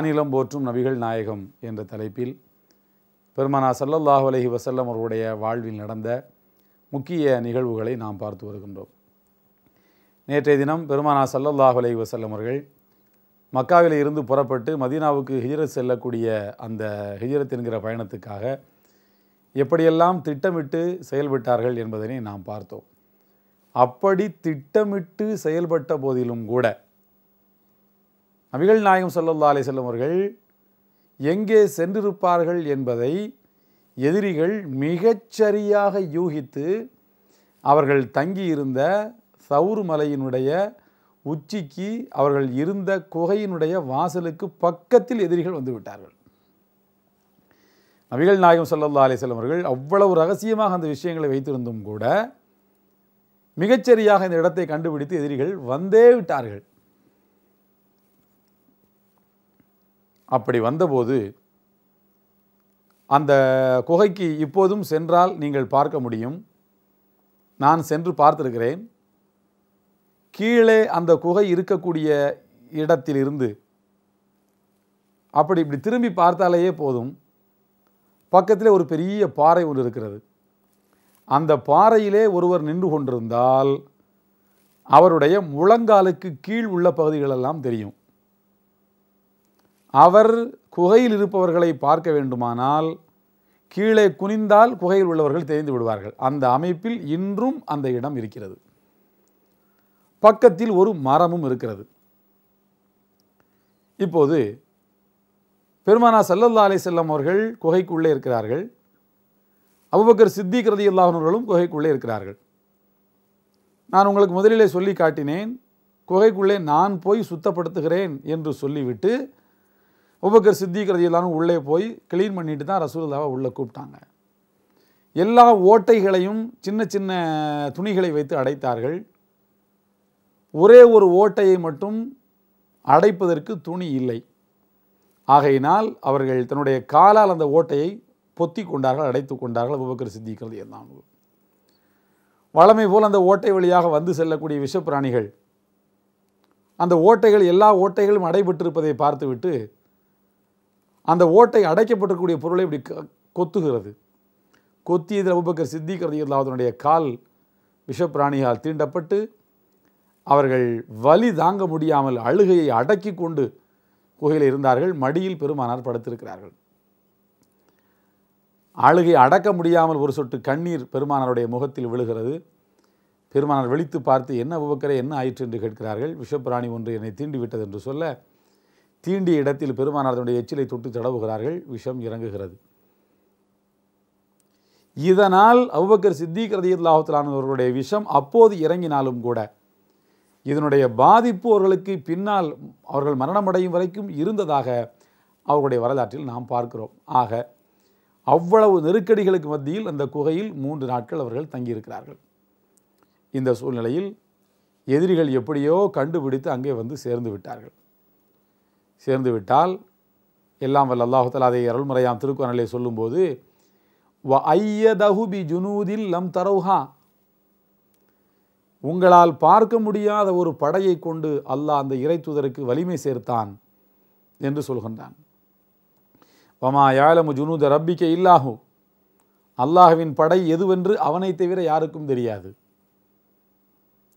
வானிலம் போற்றும் நபிகள் நாயகம் என்ற தலைப்பில் பெருமானா சல்லல்லாஹு அலஹி வசல்லம் அவருடைய வாழ்வில் நடந்த முக்கிய நிகழ்வுகளை நாம் பார்த்து வருகின்றோம் நேற்றைய தினம் பெருமானா சல்லல்லாஹு அலஹி வசல்லம் அவர்கள் மக்காவில் இருந்து புறப்பட்டு மதீனாவுக்கு ஹிஜரத் செல்லக்கூடிய அந்த ஹிஜரத் என்கிற பயணத்துக்காக எப்படியெல்லாம் திட்டமிட்டு செயல்பட்டார்கள் என்பதனை நாம் பார்த்தோம் அப்படி திட்டமிட்டு செயல்பட்ட போதிலும் கூட நபிகள் நாயகம் சல்லல்லா அலி செல்லும் அவர்கள் எங்கே சென்றிருப்பார்கள் என்பதை எதிரிகள் மிகச்சரியாக யூகித்து அவர்கள் தங்கியிருந்த சவுர் மலையினுடைய உச்சிக்கு அவர்கள் இருந்த குகையினுடைய வாசலுக்கு பக்கத்தில் எதிரிகள் வந்துவிட்டார்கள் நபிகள் நாயகம் சல்லல்லா செல்லும் அவர்கள் அவ்வளவு ரகசியமாக அந்த விஷயங்களை வைத்திருந்தும் கூட மிகச்சரியாக இந்த இடத்தை கண்டுபிடித்து எதிரிகள் வந்தே விட்டார்கள் அப்படி வந்தபோது அந்த குகைக்கு இப்போதும் சென்றால் நீங்கள் பார்க்க முடியும் நான் சென்று பார்த்துருக்கிறேன் கீழே அந்த குகை இருக்கக்கூடிய இடத்திலிருந்து அப்படி இப்படி திரும்பி பார்த்தாலேயே போதும் பக்கத்தில் ஒரு பெரிய பாறை ஒன்று இருக்கிறது அந்த பாறையிலே ஒருவர் நின்று கொண்டிருந்தால் அவருடைய முழங்காலுக்கு கீழ் உள்ள பகுதிகளெல்லாம் தெரியும் அவர் குகையில் இருப்பவர்களை பார்க்க வேண்டுமானால் கீழே குனிந்தால் குகையில் உள்ளவர்கள் தெரிந்து விடுவார்கள் அந்த அமைப்பில் இன்றும் அந்த இடம் இருக்கிறது பக்கத்தில் ஒரு மரமும் இருக்கிறது இப்போது பெருமானா சல்லல்லா அலி செல்லம் அவர்கள் குகைக்குள்ளே இருக்கிறார்கள் அபுபக்கர் சித்திக் ரதி குகைக்குள்ளே இருக்கிறார்கள் நான் உங்களுக்கு முதலிலே சொல்லி காட்டினேன் குகைக்குள்ளே நான் போய் சுத்தப்படுத்துகிறேன் என்று சொல்லிவிட்டு உபகர் சித்திக்கிறது எல்லாரும் உள்ளே போய் கிளீன் பண்ணிட்டு தான் ரசூலுல்லாவை உள்ளே கூப்பிட்டாங்க எல்லா ஓட்டைகளையும் சின்ன சின்ன துணிகளை வைத்து அடைத்தார்கள் ஒரே ஒரு ஓட்டையை மட்டும் அடைப்பதற்கு துணி இல்லை ஆகையினால் அவர்கள் தன்னுடைய காலால் அந்த ஓட்டையை பொத்தி கொண்டார்கள் அடைத்து கொண்டார்கள் உபகர் சித்திக்கிறது எல்லாம் வளமை போல் அந்த ஓட்டை வழியாக வந்து செல்லக்கூடிய விஷப்பிராணிகள் அந்த ஓட்டைகள் எல்லா ஓட்டைகளும் அடைபட்டிருப்பதை பார்த்துவிட்டு அந்த ஓட்டை அடைக்கப்பட்டிருக்கக்கூடிய பொருளை இப்படி கொத்துகிறது கொத்தியதில் அபுபக்கர் சித்திக்கிறது ரதியுல்லாதனுடைய கால் விஷப்பிராணியால் தீண்டப்பட்டு அவர்கள் வலி தாங்க முடியாமல் அழுகையை அடக்கி கொண்டு குகையில் இருந்தார்கள் மடியில் பெருமானார் படுத்திருக்கிறார்கள் அழுகை அடக்க முடியாமல் ஒரு சொட்டு கண்ணீர் பெருமானாருடைய முகத்தில் விழுகிறது பெருமானார் விழித்து பார்த்து என்ன உபக்கரை என்ன ஆயிற்று என்று கேட்கிறார்கள் விஷப்பிராணி ஒன்று என்னை தீண்டிவிட்டது என்று சொல்ல தீண்டிய இடத்தில் பெருமானார் தன்னுடைய எச்சிலை தொட்டு தடவுகிறார்கள் விஷம் இறங்குகிறது இதனால் அவ்வக்கர் சித்திக் அவர்களுடைய விஷம் அப்போது இறங்கினாலும் கூட இதனுடைய பாதிப்பு அவர்களுக்கு பின்னால் அவர்கள் மரணமடையும் வரைக்கும் இருந்ததாக அவர்களுடைய வரலாற்றில் நாம் பார்க்கிறோம் ஆக அவ்வளவு நெருக்கடிகளுக்கு மத்தியில் அந்த குகையில் மூன்று நாட்கள் அவர்கள் தங்கியிருக்கிறார்கள் இந்த சூழ்நிலையில் எதிரிகள் எப்படியோ கண்டுபிடித்து அங்கே வந்து சேர்ந்து விட்டார்கள் சேர்ந்துவிட்டால் எல்லாம் வல்ல அல்லாஹுத்தால் அதை அருள்முறையாம் திருக்குறளை சொல்லும்போது வ ஐயதகு பி ஜுனூதில் லம் தரவுஹா உங்களால் பார்க்க முடியாத ஒரு படையை கொண்டு அல்லாஹ் அந்த இறைத்துதருக்கு வலிமை சேர்த்தான் என்று சொல்கின்றான் வமா யாழமு ஜுனூத ரப்பிக்க இல்லாஹு அல்லாஹுவின் படை எதுவென்று அவனை தவிர யாருக்கும் தெரியாது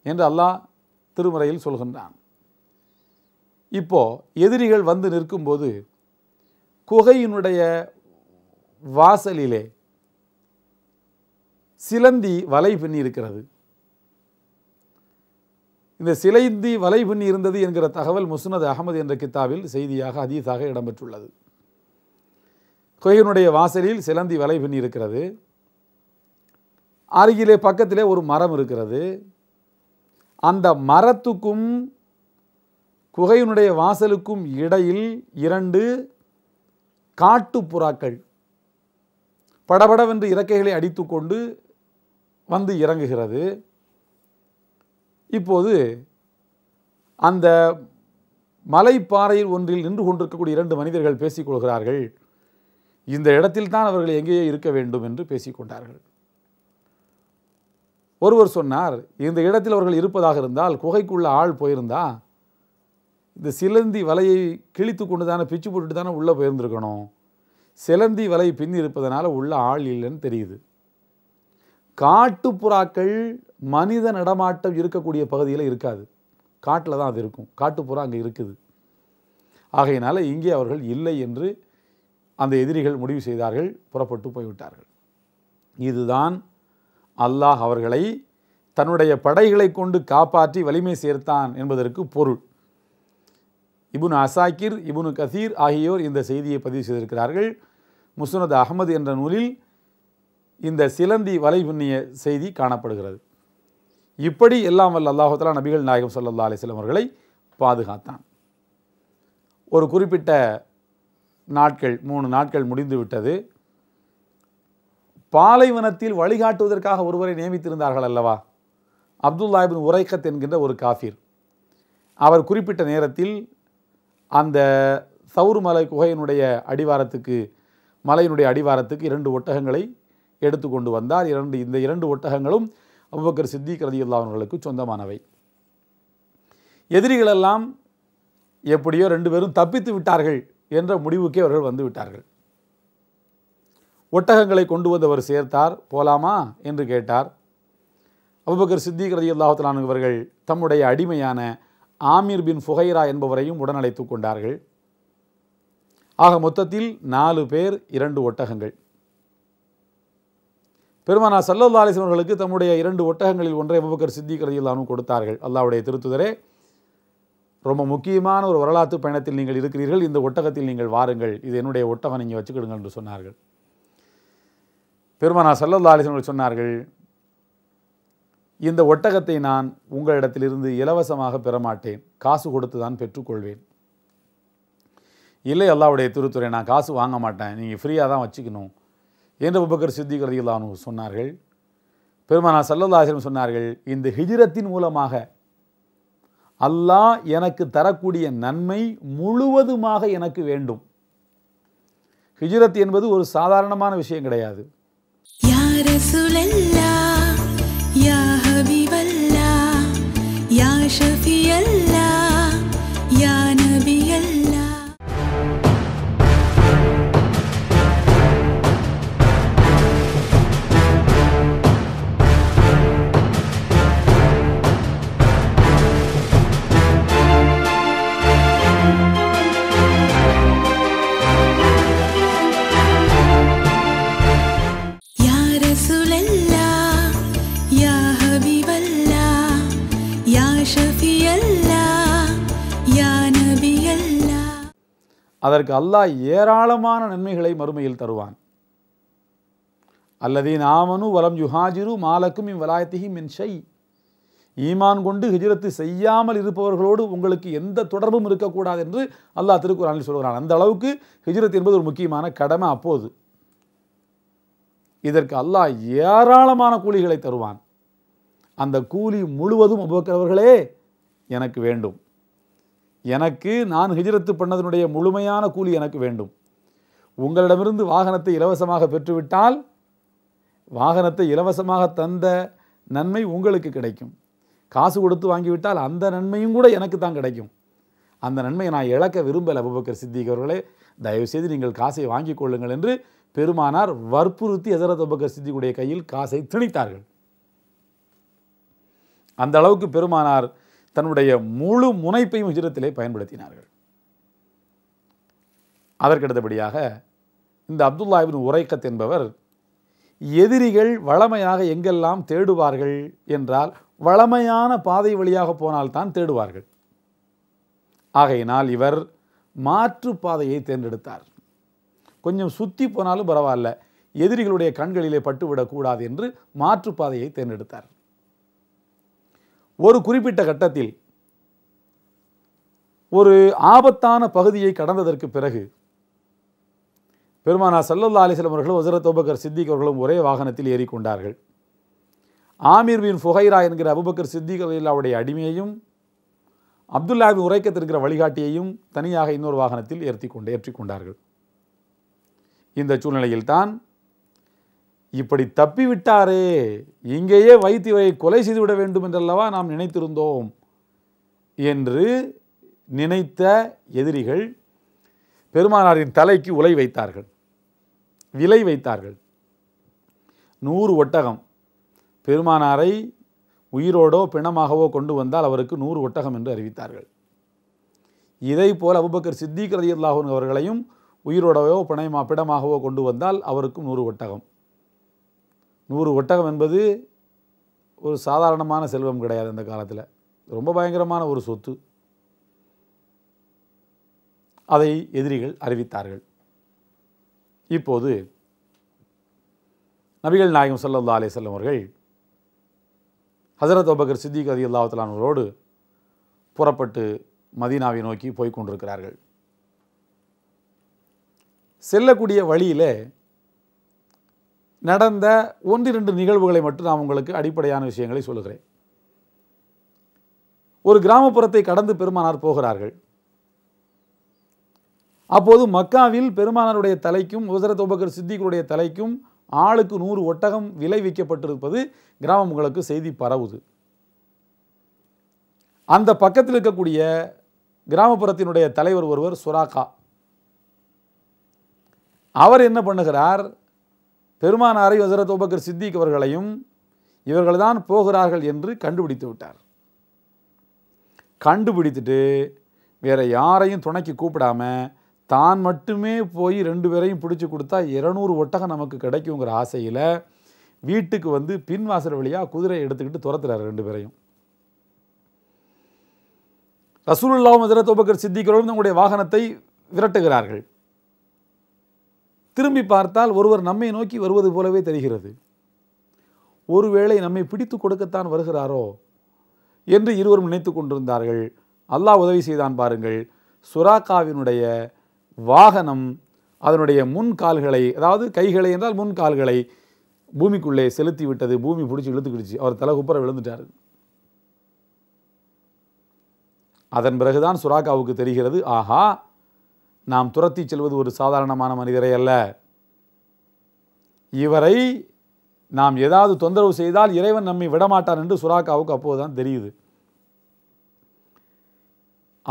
என்று அல்லாஹ் திருமறையில் சொல்கின்றான் இப்போது எதிரிகள் வந்து நிற்கும்போது குகையினுடைய வாசலிலே சிலந்தி வலை பின்னி இருக்கிறது இந்த சிலைந்தி வலை பின்னி இருந்தது என்கிற தகவல் முஸ்னது அகமது என்ற கித்தாவில் செய்தியாக அதீதாக இடம்பெற்றுள்ளது குகையினுடைய வாசலில் சிலந்தி வலை பின்னி இருக்கிறது அருகிலே பக்கத்திலே ஒரு மரம் இருக்கிறது அந்த மரத்துக்கும் குகையினுடைய வாசலுக்கும் இடையில் இரண்டு காட்டு புறாக்கள் படபடவென்று இறக்கைகளை அடித்து கொண்டு வந்து இறங்குகிறது இப்போது அந்த மலைப்பாறையில் ஒன்றில் நின்று கொண்டிருக்கக்கூடிய இரண்டு மனிதர்கள் பேசிக்கொள்கிறார்கள் இந்த இடத்தில்தான் அவர்கள் எங்கேயோ இருக்க வேண்டும் என்று பேசிக்கொண்டார்கள் ஒருவர் சொன்னார் இந்த இடத்தில் அவர்கள் இருப்பதாக இருந்தால் குகைக்குள்ள ஆள் போயிருந்தா இந்த சிலந்தி வலையை கிழித்து கொண்டு தானே பிச்சு போட்டுட்டு தானே உள்ளே போயிருந்துருக்கணும் சிலந்தி வலை பின் இருப்பதனால் உள்ள ஆள் இல்லைன்னு தெரியுது காட்டுப்புறாக்கள் மனித நடமாட்டம் இருக்கக்கூடிய பகுதியில் இருக்காது காட்டில் தான் அது இருக்கும் காட்டுப்புறா அங்கே இருக்குது ஆகையினால் இங்கே அவர்கள் இல்லை என்று அந்த எதிரிகள் முடிவு செய்தார்கள் புறப்பட்டு போய்விட்டார்கள் இதுதான் அல்லாஹ் அவர்களை தன்னுடைய படைகளை கொண்டு காப்பாற்றி வலிமை சேர்த்தான் என்பதற்கு பொருள் இபுன் அசாக்கிர் இபுனு கதீர் ஆகியோர் இந்த செய்தியை பதிவு செய்திருக்கிறார்கள் முஸ்னத் அகமது என்ற நூலில் இந்த சிலந்தி வலை பின்னிய செய்தி காணப்படுகிறது இப்படி எல்லாம் வல்ல அல்லாஹாலா நபிகள் நாயகம் சொல்லல்லா அலிஸ்லாம் அவர்களை பாதுகாத்தான் ஒரு குறிப்பிட்ட நாட்கள் மூணு நாட்கள் முடிந்து விட்டது பாலைவனத்தில் வழிகாட்டுவதற்காக ஒருவரை நியமித்திருந்தார்கள் அல்லவா அப்துல்லாஹிபின் உரைக்கத் என்கின்ற ஒரு காஃபிர் அவர் குறிப்பிட்ட நேரத்தில் அந்த சவுறு குகையினுடைய அடிவாரத்துக்கு மலையினுடைய அடிவாரத்துக்கு இரண்டு ஒட்டகங்களை எடுத்து கொண்டு வந்தார் இரண்டு இந்த இரண்டு ஒட்டகங்களும் அபுபக்கர் சித்திக் ரதியுல்லா அவர்களுக்கு சொந்தமானவை எதிரிகளெல்லாம் எப்படியோ ரெண்டு பேரும் தப்பித்து விட்டார்கள் என்ற முடிவுக்கே அவர்கள் வந்து விட்டார்கள் ஒட்டகங்களை கொண்டு வந்தவர் சேர்த்தார் போலாமா என்று கேட்டார் அபுபக்கர் சித்திக் ரதி இவர்கள் தம்முடைய அடிமையான ஆமீர் பின் ஃபுகைரா என்பவரையும் உடன் கொண்டார்கள் ஆக மொத்தத்தில் நாலு பேர் இரண்டு ஒட்டகங்கள் பெருமானா சல்லல்லா அலிஸ்வர்களுக்கு தம்முடைய இரண்டு ஒட்டகங்களில் ஒன்றை அபுபக்கர் சித்திக் ரதியில்லானும் கொடுத்தார்கள் அல்லாவுடைய திருத்துதரே ரொம்ப முக்கியமான ஒரு வரலாற்று பயணத்தில் நீங்கள் இருக்கிறீர்கள் இந்த ஒட்டகத்தில் நீங்கள் வாருங்கள் இது என்னுடைய ஒட்டகம் நீங்கள் வச்சுக்கிடுங்கள் என்று சொன்னார்கள் பெருமானா சல்லல்லா அலிஸ்வர்கள் சொன்னார்கள் இந்த ஒட்டகத்தை நான் உங்களிடத்திலிருந்து இலவசமாக பெறமாட்டேன் காசு கொடுத்து தான் பெற்றுக்கொள்வேன் இல்லை அல்லாவுடைய திருத்துறை நான் காசு வாங்க மாட்டேன் நீங்கள் ஃப்ரீயாக தான் வச்சுக்கணும் என்று உபகர் சித்திக் ரதிகளானு சொன்னார்கள் பெருமானா சல்லல்லாசிரம் சொன்னார்கள் இந்த ஹிஜிரத்தின் மூலமாக அல்லாஹ் எனக்கு தரக்கூடிய நன்மை முழுவதுமாக எனக்கு வேண்டும் ஹிஜிரத் என்பது ஒரு சாதாரணமான விஷயம் கிடையாது யார சுழல்லா شفي الله அதற்கு அல்லாஹ் ஏராளமான நன்மைகளை மறுமையில் தருவான் அல்லதீன் ஆமனு வலம் யுஹாஜிரு மாலக்கும் இம் என் செய் ஈமான் கொண்டு ஹிஜரத்து செய்யாமல் இருப்பவர்களோடு உங்களுக்கு எந்த தொடர்பும் இருக்கக்கூடாது என்று அல்லாஹ் திருக்குறானில் சொல்கிறான் அந்த அளவுக்கு ஹிஜிரத் என்பது ஒரு முக்கியமான கடமை அப்போது இதற்கு அல்லாஹ் ஏராளமான கூலிகளை தருவான் அந்த கூலி முழுவதும் உபக்கிறவர்களே எனக்கு வேண்டும் எனக்கு நான் ஹிஜரத்து பண்ணதனுடைய முழுமையான கூலி எனக்கு வேண்டும் உங்களிடமிருந்து வாகனத்தை இலவசமாக பெற்றுவிட்டால் வாகனத்தை இலவசமாக தந்த நன்மை உங்களுக்கு கிடைக்கும் காசு கொடுத்து வாங்கிவிட்டால் அந்த நன்மையும் கூட எனக்கு தான் கிடைக்கும் அந்த நன்மையை நான் இழக்க விரும்பலை அபுபக்கர் சித்திக் அவர்களே தயவுசெய்து நீங்கள் காசை வாங்கி கொள்ளுங்கள் என்று பெருமானார் வற்புறுத்தி ஹசரத் அபுபக்கர் சித்திக்குடைய கையில் காசை திணித்தார்கள் அந்த அளவுக்கு பெருமானார் தன்னுடைய முழு முனைப்பையும் ஹிஜ்ரத்திலே பயன்படுத்தினார்கள் அதற்கடுத்தபடியாக இந்த அப்துல்லாஹிபின் உரைக்கத் என்பவர் எதிரிகள் வளமையாக எங்கெல்லாம் தேடுவார்கள் என்றால் வளமையான பாதை வழியாக போனால்தான் தேடுவார்கள் ஆகையினால் இவர் மாற்று பாதையை தேர்ந்தெடுத்தார் கொஞ்சம் சுற்றி போனாலும் பரவாயில்ல எதிரிகளுடைய கண்களிலே பட்டுவிடக்கூடாது என்று மாற்றுப்பாதையை தேர்ந்தெடுத்தார் ஒரு குறிப்பிட்ட கட்டத்தில் ஒரு ஆபத்தான பகுதியை கடந்ததற்கு பிறகு பெருமானா சல்லல்லா அலிஸ்லம் அவர்களும் ஹசரத் அபுபக்கர் சித்திக் அவர்களும் ஒரே வாகனத்தில் ஏறிக்கொண்டார்கள் ஆமீர் பின் ஃபுகைரா என்கிற அபுபக்கர் சித்திக் அல்லாவுடைய அடிமையையும் அப்துல்லாவின் உரைக்கத்திருக்கிற வழிகாட்டியையும் தனியாக இன்னொரு வாகனத்தில் ஏற்றி கொண்டு ஏற்றிக்கொண்டார்கள் இந்த சூழ்நிலையில்தான் இப்படி தப்பிவிட்டாரே இங்கேயே வைத்தியரை கொலை செய்துவிட வேண்டும் என்றல்லவா நாம் நினைத்திருந்தோம் என்று நினைத்த எதிரிகள் பெருமானாரின் தலைக்கு உலை வைத்தார்கள் விலை வைத்தார்கள் நூறு ஒட்டகம் பெருமானாரை உயிரோடோ பிணமாகவோ கொண்டு வந்தால் அவருக்கு நூறு ஒட்டகம் என்று அறிவித்தார்கள் இதை போல் அபுபக்கர் சித்திக் அவர்களையும் உயிரோடவோ பிணமா பிணமாகவோ கொண்டு வந்தால் அவருக்கும் நூறு ஒட்டகம் நூறு ஒட்டகம் என்பது ஒரு சாதாரணமான செல்வம் கிடையாது அந்த காலத்தில் ரொம்ப பயங்கரமான ஒரு சொத்து அதை எதிரிகள் அறிவித்தார்கள் இப்போது நபிகள் நாயகம் சல்லா அலே செல்லம் அவர்கள் ஹசரத் அபகர் சித்திக் அதி அல்லாஹலானவரோடு புறப்பட்டு மதீனாவை நோக்கி கொண்டிருக்கிறார்கள் செல்லக்கூடிய வழியில் நடந்த ஒன்றிரண்டு நிகழ்வுகளை மட்டும் நான் உங்களுக்கு அடிப்படையான விஷயங்களை சொல்கிறேன் ஒரு கிராமப்புறத்தை கடந்து பெருமானார் போகிறார்கள் அப்போது மக்காவில் பெருமானாருடைய தலைக்கும் உசரத் உபகர் சித்திகளுடைய தலைக்கும் ஆளுக்கு நூறு ஒட்டகம் விலை விற்கப்பட்டிருப்பது கிராமங்களுக்கு செய்தி பரவுது அந்த பக்கத்தில் இருக்கக்கூடிய கிராமப்புறத்தினுடைய தலைவர் ஒருவர் சுராக்கா அவர் என்ன பண்ணுகிறார் பெருமானாரை ஹசரத் உபக்கர் சித்திக் அவர்களையும் இவர்கள்தான் போகிறார்கள் என்று கண்டுபிடித்து விட்டார் கண்டுபிடித்துட்டு வேறு யாரையும் துணைக்கு கூப்பிடாம தான் மட்டுமே போய் ரெண்டு பேரையும் பிடிச்சி கொடுத்தா இரநூறு ஒட்டகம் நமக்கு கிடைக்குங்கிற ஆசையில் வீட்டுக்கு வந்து பின்வாசல் வழியாக குதிரையை எடுத்துக்கிட்டு துரத்துறாரு ரெண்டு பேரையும் ரசூலுல்லாவும் ஹசரத் உபக்கர் சித்திக்கிறோம் தங்களுடைய வாகனத்தை விரட்டுகிறார்கள் திரும்பி பார்த்தால் ஒருவர் நம்மை நோக்கி வருவது போலவே தெரிகிறது ஒருவேளை நம்மை பிடித்து கொடுக்கத்தான் வருகிறாரோ என்று இருவரும் நினைத்து கொண்டிருந்தார்கள் அல்லாஹ் உதவி செய்தான் பாருங்கள் சுராக்காவினுடைய வாகனம் அதனுடைய முன் கால்களை அதாவது கைகளை என்றால் முன் கால்களை பூமிக்குள்ளே செலுத்தி விட்டது பூமி பிடிச்சி இழுத்துக்கிடுச்சு அவர் தலை குப்புற விழுந்துட்டார் அதன் பிறகுதான் சுராக்காவுக்கு தெரிகிறது ஆஹா நாம் துரத்தி செல்வது ஒரு சாதாரணமான மனிதரை அல்ல இவரை நாம் ஏதாவது தொந்தரவு செய்தால் இறைவன் நம்மை விடமாட்டான் என்று சுராக்காவுக்கு அப்போது தான் தெரியுது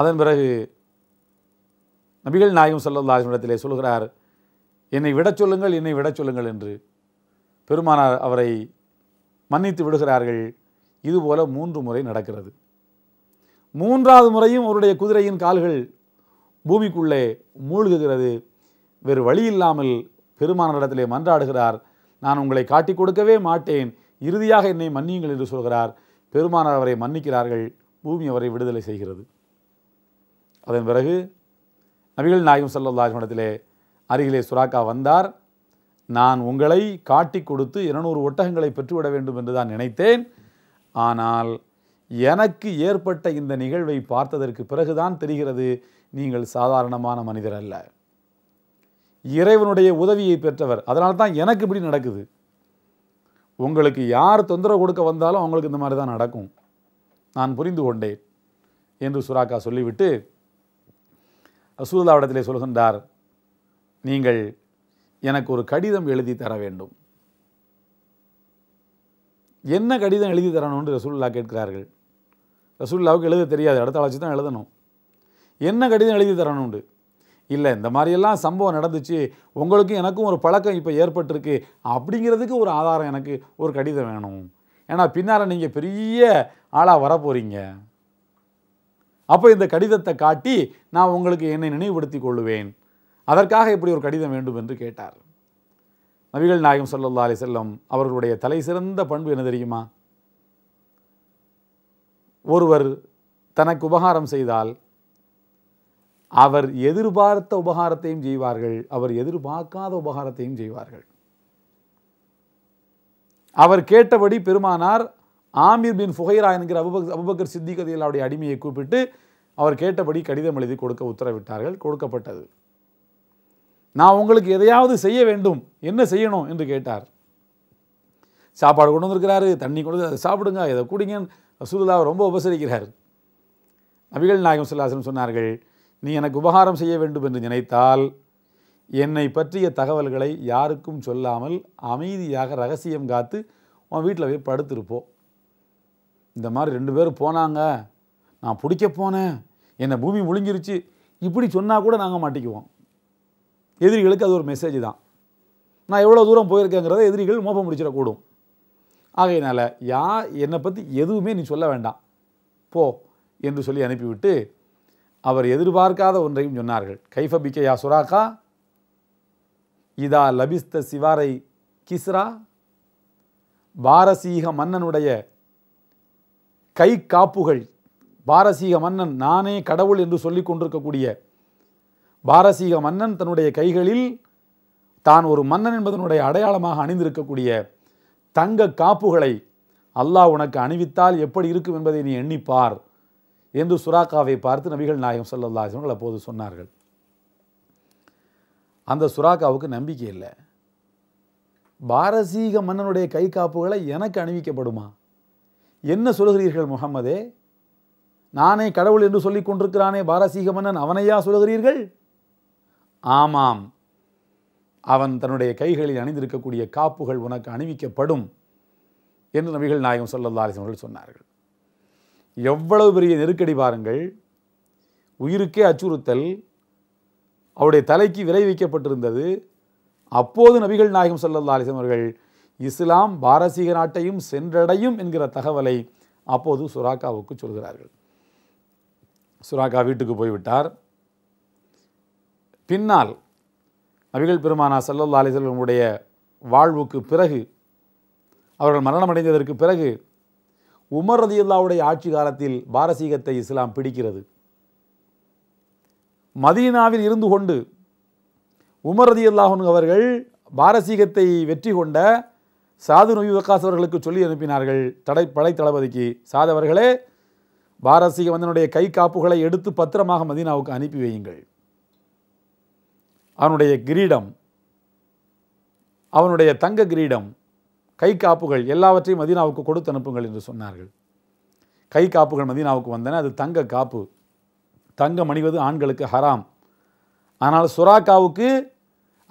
அதன் பிறகு நபிகள் நாயகம் இடத்திலே சொல்கிறார் என்னை விடச் சொல்லுங்கள் என்னை விடச் சொல்லுங்கள் என்று பெருமானார் அவரை மன்னித்து விடுகிறார்கள் இதுபோல மூன்று முறை நடக்கிறது மூன்றாவது முறையும் அவருடைய குதிரையின் கால்கள் பூமிக்குள்ளே மூழ்குகிறது வேறு வழி இல்லாமல் பெருமானரிடத்திலே மன்றாடுகிறார் நான் உங்களை காட்டி கொடுக்கவே மாட்டேன் இறுதியாக என்னை மன்னியுங்கள் என்று சொல்கிறார் பெருமானார் அவரை மன்னிக்கிறார்கள் பூமி அவரை விடுதலை செய்கிறது அதன் பிறகு நபிகள் நாயகம் சல்லாஹிடத்திலே அருகிலே சுராக்கா வந்தார் நான் உங்களை காட்டி கொடுத்து இருநூறு ஒட்டகங்களை பெற்றுவிட வேண்டும் என்று தான் நினைத்தேன் ஆனால் எனக்கு ஏற்பட்ட இந்த நிகழ்வை பார்த்ததற்கு பிறகுதான் தெரிகிறது நீங்கள் சாதாரணமான மனிதர் அல்ல இறைவனுடைய உதவியை பெற்றவர் அதனால தான் எனக்கு இப்படி நடக்குது உங்களுக்கு யார் தொந்தரவு கொடுக்க வந்தாலும் அவங்களுக்கு இந்த மாதிரி தான் நடக்கும் நான் புரிந்து கொண்டேன் என்று சுராக்கா சொல்லிவிட்டு ரசூல்லாவிடத்திலே சொல்கின்றார் நீங்கள் எனக்கு ஒரு கடிதம் எழுதி தர வேண்டும் என்ன கடிதம் எழுதி தரணும்னு ரசூல்லா கேட்கிறார்கள் ரசூல்லாவுக்கு எழுத தெரியாது அடுத்த வச்சு தான் எழுதணும் என்ன கடிதம் எழுதி தரணுண்டு இல்லை இந்த மாதிரியெல்லாம் சம்பவம் நடந்துச்சு உங்களுக்கும் எனக்கும் ஒரு பழக்கம் இப்போ ஏற்பட்டிருக்கு அப்படிங்கிறதுக்கு ஒரு ஆதாரம் எனக்கு ஒரு கடிதம் வேணும் ஏன்னா பின்னால் நீங்கள் பெரிய ஆளாக வரப்போகிறீங்க அப்போ இந்த கடிதத்தை காட்டி நான் உங்களுக்கு என்னை நினைவுபடுத்தி கொள்ளுவேன் அதற்காக இப்படி ஒரு கடிதம் வேண்டும் என்று கேட்டார் நபிகள் நாயகம் சொல்லல்லா அலி செல்லம் அவர்களுடைய தலை சிறந்த பண்பு என்ன தெரியுமா ஒருவர் தனக்கு உபகாரம் செய்தால் அவர் எதிர்பார்த்த உபகாரத்தையும் செய்வார்கள் அவர் எதிர்பார்க்காத உபகாரத்தையும் செய்வார்கள் அவர் கேட்டபடி பெருமானார் ஆமீர் பின் ஃபுகைரா என்கிற அபுபக் அபுபக்கர் சித்திகதையிலாவுடைய அடிமையை கூப்பிட்டு அவர் கேட்டபடி கடிதம் எழுதி கொடுக்க உத்தரவிட்டார்கள் கொடுக்கப்பட்டது நான் உங்களுக்கு எதையாவது செய்ய வேண்டும் என்ன செய்யணும் என்று கேட்டார் சாப்பாடு கொண்டு வந்திருக்கிறாரு தண்ணி கொண்டு அதை சாப்பிடுங்க இதை கூடிங்கன்னு ரசூலுல்லாவை ரொம்ப உபசரிக்கிறார் நபிகள் நாயகம் சுல்லாசன் சொன்னார்கள் நீ எனக்கு உபகாரம் செய்ய வேண்டும் என்று நினைத்தால் என்னை பற்றிய தகவல்களை யாருக்கும் சொல்லாமல் அமைதியாக ரகசியம் காத்து உன் வீட்டில் போய் படுத்திருப்போம் இந்த மாதிரி ரெண்டு பேரும் போனாங்க நான் பிடிக்க போனேன் என்னை பூமி முழுங்கிருச்சு இப்படி சொன்னால் கூட நாங்கள் மாட்டிக்குவோம் எதிரிகளுக்கு அது ஒரு மெசேஜ் தான் நான் எவ்வளோ தூரம் போயிருக்கேங்கிறத எதிரிகள் மோபம் முடிச்சிடக்கூடும் ஆகையினால் யா என்னை பற்றி எதுவுமே நீ சொல்ல வேண்டாம் போ என்று சொல்லி அனுப்பிவிட்டு அவர் எதிர்பார்க்காத ஒன்றையும் சொன்னார்கள் கைஃபபிக்கையா சுராக்கா இதா லபிஸ்த சிவாரை கிஸ்ரா பாரசீக மன்னனுடைய கை காப்புகள் பாரசீக மன்னன் நானே கடவுள் என்று சொல்லி கொண்டிருக்கக்கூடிய பாரசீக மன்னன் தன்னுடைய கைகளில் தான் ஒரு மன்னன் என்பதனுடைய அடையாளமாக அணிந்திருக்கக்கூடிய தங்க காப்புகளை அல்லாஹ் உனக்கு அணிவித்தால் எப்படி இருக்கும் என்பதை நீ எண்ணிப்பார் என்று சுராக்காவை பார்த்து நபிகள் நாயகம் சல்லல்லாசனங்கள் அப்போது சொன்னார்கள் அந்த சுராக்காவுக்கு நம்பிக்கை இல்லை பாரசீக மன்னனுடைய கை காப்புகளை எனக்கு அணிவிக்கப்படுமா என்ன சொல்கிறீர்கள் முகமதே நானே கடவுள் என்று சொல்லிக் கொண்டிருக்கிறானே பாரசீக மன்னன் அவனையா சொல்கிறீர்கள் ஆமாம் அவன் தன்னுடைய கைகளில் அணிந்திருக்கக்கூடிய காப்புகள் உனக்கு அணிவிக்கப்படும் என்று நபிகள் நாயகம் சொல்லல்லாசன் அவர்கள் சொன்னார்கள் எவ்வளவு பெரிய நெருக்கடி பாருங்கள் உயிருக்கே அச்சுறுத்தல் அவருடைய தலைக்கு விலை வைக்கப்பட்டிருந்தது அப்போது நபிகள் நாயகம் சொல்லல்லா அலிசம் அவர்கள் இஸ்லாம் பாரசீக நாட்டையும் சென்றடையும் என்கிற தகவலை அப்போது சுராக்காவுக்கு சொல்கிறார்கள் சுராக்கா வீட்டுக்கு போய்விட்டார் பின்னால் நபிகள் பெருமானா சல்லல்லா அலிசல்வனுடைய வாழ்வுக்கு பிறகு அவர்கள் மரணமடைந்ததற்கு பிறகு உமர் ரதியுல்லாவுடைய ஆட்சி காலத்தில் பாரசீகத்தை இஸ்லாம் பிடிக்கிறது மதீனாவில் இருந்து கொண்டு உமர் ரதியுல்லாஹன் அவர்கள் பாரசீகத்தை வெற்றி கொண்ட சாது நபி வக்காஸ் அவர்களுக்கு சொல்லி அனுப்பினார்கள் தடை படை தளபதிக்கு சாதவர்களே பாரசீக வந்தனுடைய கை காப்புகளை எடுத்து பத்திரமாக மதீனாவுக்கு அனுப்பி வையுங்கள் அவனுடைய கிரீடம் அவனுடைய தங்க கிரீடம் கை காப்புகள் எல்லாவற்றையும் மதீனாவுக்கு கொடுத்து அனுப்புங்கள் என்று சொன்னார்கள் கை காப்புகள் மதீனாவுக்கு வந்தன அது தங்க காப்பு தங்கம் அணிவது ஆண்களுக்கு ஹராம் ஆனால் சுராக்காவுக்கு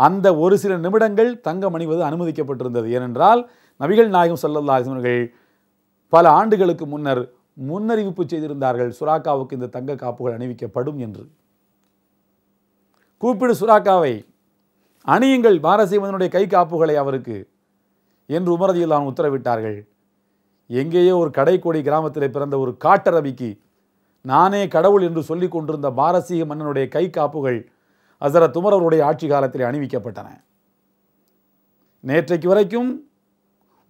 அந்த ஒரு சில நிமிடங்கள் தங்கம் அணிவது அனுமதிக்கப்பட்டிருந்தது ஏனென்றால் நபிகள் நாயகம் சல்லல்லா பல ஆண்டுகளுக்கு முன்னர் முன்னறிவிப்பு செய்திருந்தார்கள் சுராக்காவுக்கு இந்த தங்க காப்புகள் அணிவிக்கப்படும் என்று கூப்பிடு சுராக்காவை அணியுங்கள் பாரசீவனுடைய கை காப்புகளை அவருக்கு என்று அவன் உத்தரவிட்டார்கள் எங்கேயோ ஒரு கடைக்கோடி கிராமத்தில் பிறந்த ஒரு காட்டரவிக்கு நானே கடவுள் என்று சொல்லி கொண்டிருந்த பாரசீக மன்னனுடைய கை காப்புகள் அசரத் உமரவருடைய ஆட்சி காலத்தில் அணிவிக்கப்பட்டன நேற்றைக்கு வரைக்கும்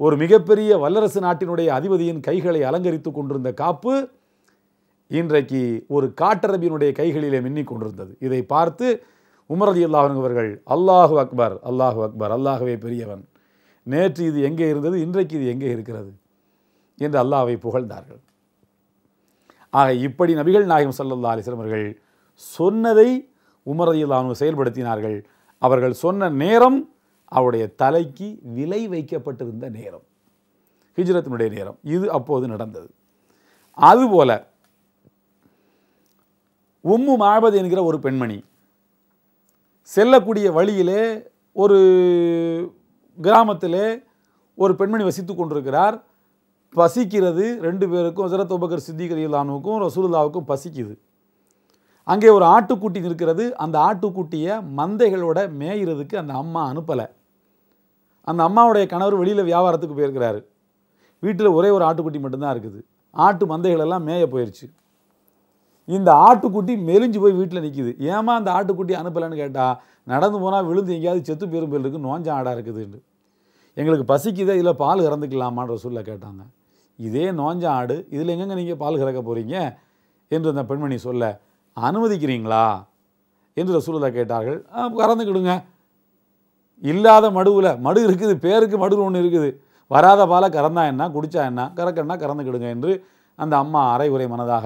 ஒரு மிகப்பெரிய வல்லரசு நாட்டினுடைய அதிபதியின் கைகளை அலங்கரித்து கொண்டிருந்த காப்பு இன்றைக்கு ஒரு காட்டரபியினுடைய கைகளிலே மின்னிக் கொண்டிருந்தது இதை பார்த்து உமரதி அல்லாஹர்கள் அவர்கள் அல்லாஹு அக்பர் அல்லாஹு அக்பர் அல்லாஹுவே பெரியவன் நேற்று இது எங்கே இருந்தது இன்றைக்கு இது எங்கே இருக்கிறது என்று அல்லாவை புகழ்ந்தார்கள் ஆக இப்படி நபிகள் நாயகம் சல்லல்லா அலிஸ்லம் அவர்கள் சொன்னதை உமரையில் அவங்க செயல்படுத்தினார்கள் அவர்கள் சொன்ன நேரம் அவருடைய தலைக்கு விலை வைக்கப்பட்டிருந்த நேரம் ஹிஜ்ரத்தினுடைய நேரம் இது அப்போது நடந்தது அதுபோல உம்மு மாபது என்கிற ஒரு பெண்மணி செல்லக்கூடிய வழியிலே ஒரு கிராமத்திலே ஒரு பெண்மணி வசித்து கொண்டிருக்கிறார் பசிக்கிறது ரெண்டு பேருக்கும் ஹசரத் உபகர் சித்திகரியலானுக்கும் ரசூலுல்லாவுக்கும் பசிக்குது அங்கே ஒரு ஆட்டுக்குட்டி நிற்கிறது அந்த ஆட்டுக்குட்டியை மந்தைகளோட மேயிறதுக்கு அந்த அம்மா அனுப்பலை அந்த அம்மாவுடைய கணவர் வெளியில் வியாபாரத்துக்கு போயிருக்கிறாரு வீட்டில் ஒரே ஒரு ஆட்டுக்குட்டி மட்டும்தான் இருக்குது ஆட்டு மந்தைகளெல்லாம் மேய போயிடுச்சு இந்த ஆட்டுக்குட்டி மெலிஞ்சு போய் வீட்டில் நிற்கிது ஏமா அந்த ஆட்டுக்குட்டி அனுப்பலைன்னு கேட்டால் நடந்து போனால் விழுந்து எங்கேயாவது செத்து பெரும்பல் இருக்குது நோஞ்சம் ஆடாக இருக்குதுன்னு எங்களுக்கு பசிக்குதே இதில் பால் கறந்துக்கலாமான்ற சொல்ல கேட்டாங்க இதே நோஞ்ச ஆடு இதில் எங்கெங்கே நீங்கள் பால் கறக்க போகிறீங்க என்று அந்த பெண்மணி சொல்ல அனுமதிக்கிறீங்களா என்று ரசூலா கேட்டார்கள் கறந்துக்கிடுங்க இல்லாத மடுவில் மடு இருக்குது பேருக்கு மடு ஒன்று இருக்குது வராத பாலை கறந்தா என்ன குடித்தா என்ன கறக்கன்னா கறந்துக்கிடுங்க என்று அந்த அம்மா அரை உரை மனதாக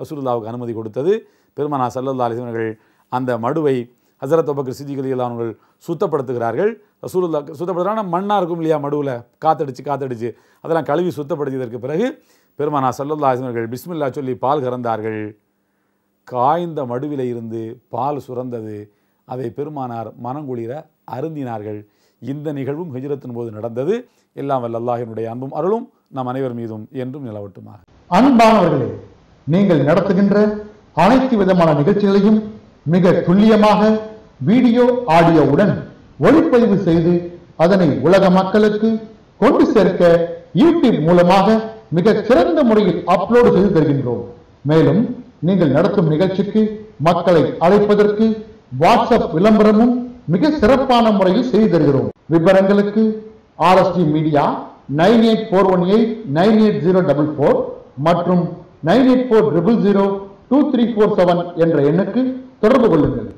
ரசூலுல்லாவுக்கு அனுமதி கொடுத்தது பெருமனா சல்லல்லா அலிஸ்வர்கள் அந்த மடுவை ஹசரத் ஒபக்கர் அவர்கள் சுத்தப்படுத்துகிறார்கள் ரசூலுல்லா சுத்தப்படுத்துகிறாங்க மண்ணாக இருக்கும் இல்லையா மடுவில் காத்தடிச்சு காத்தடிச்சு அதெல்லாம் கழுவி சுத்தப்படுத்தியதற்கு பிறகு பெருமானா சல்லல்லா பிஸ்மில்லா சொல்லி பால் கறந்தார்கள் காய்ந்த மடுவில் இருந்து பால் சுரந்தது அதை பெருமானார் மனங்குளிர அருந்தினார்கள் இந்த நிகழ்வும் ஹிஜரத்தின் போது நடந்தது எல்லாம் வல்லல்லாஹினுடைய அன்பும் அருளும் நம் அனைவர் மீதும் என்றும் நிலவட்டுமாக அன்பானவர்களே நீங்கள் நடத்துகின்ற அனைத்து விதமான நிகழ்ச்சிகளையும் மிக துல்லியமாக வீடியோ ஆடியோவுடன் ஒளிப்பதிவு செய்து அதனை உலக மக்களுக்கு கொண்டு சேர்க்க யூடியூப் மூலமாக மிக சிறந்த முறையில் அப்லோடு செய்து தருகின்றோம் மேலும் நீங்கள் நடத்தும் நிகழ்ச்சிக்கு மக்களை அழைப்பதற்கு வாட்ஸ்அப் விளம்பரமும் மிக சிறப்பான முறையில் செய்து தருகிறோம் விவரங்களுக்கு RST media nine eight four one eight nine eight zero double four மற்றும் nine eight four triple zero two three four seven என்ற எண்ணுக்கு தொடர்பு கொள்ளுங்கள்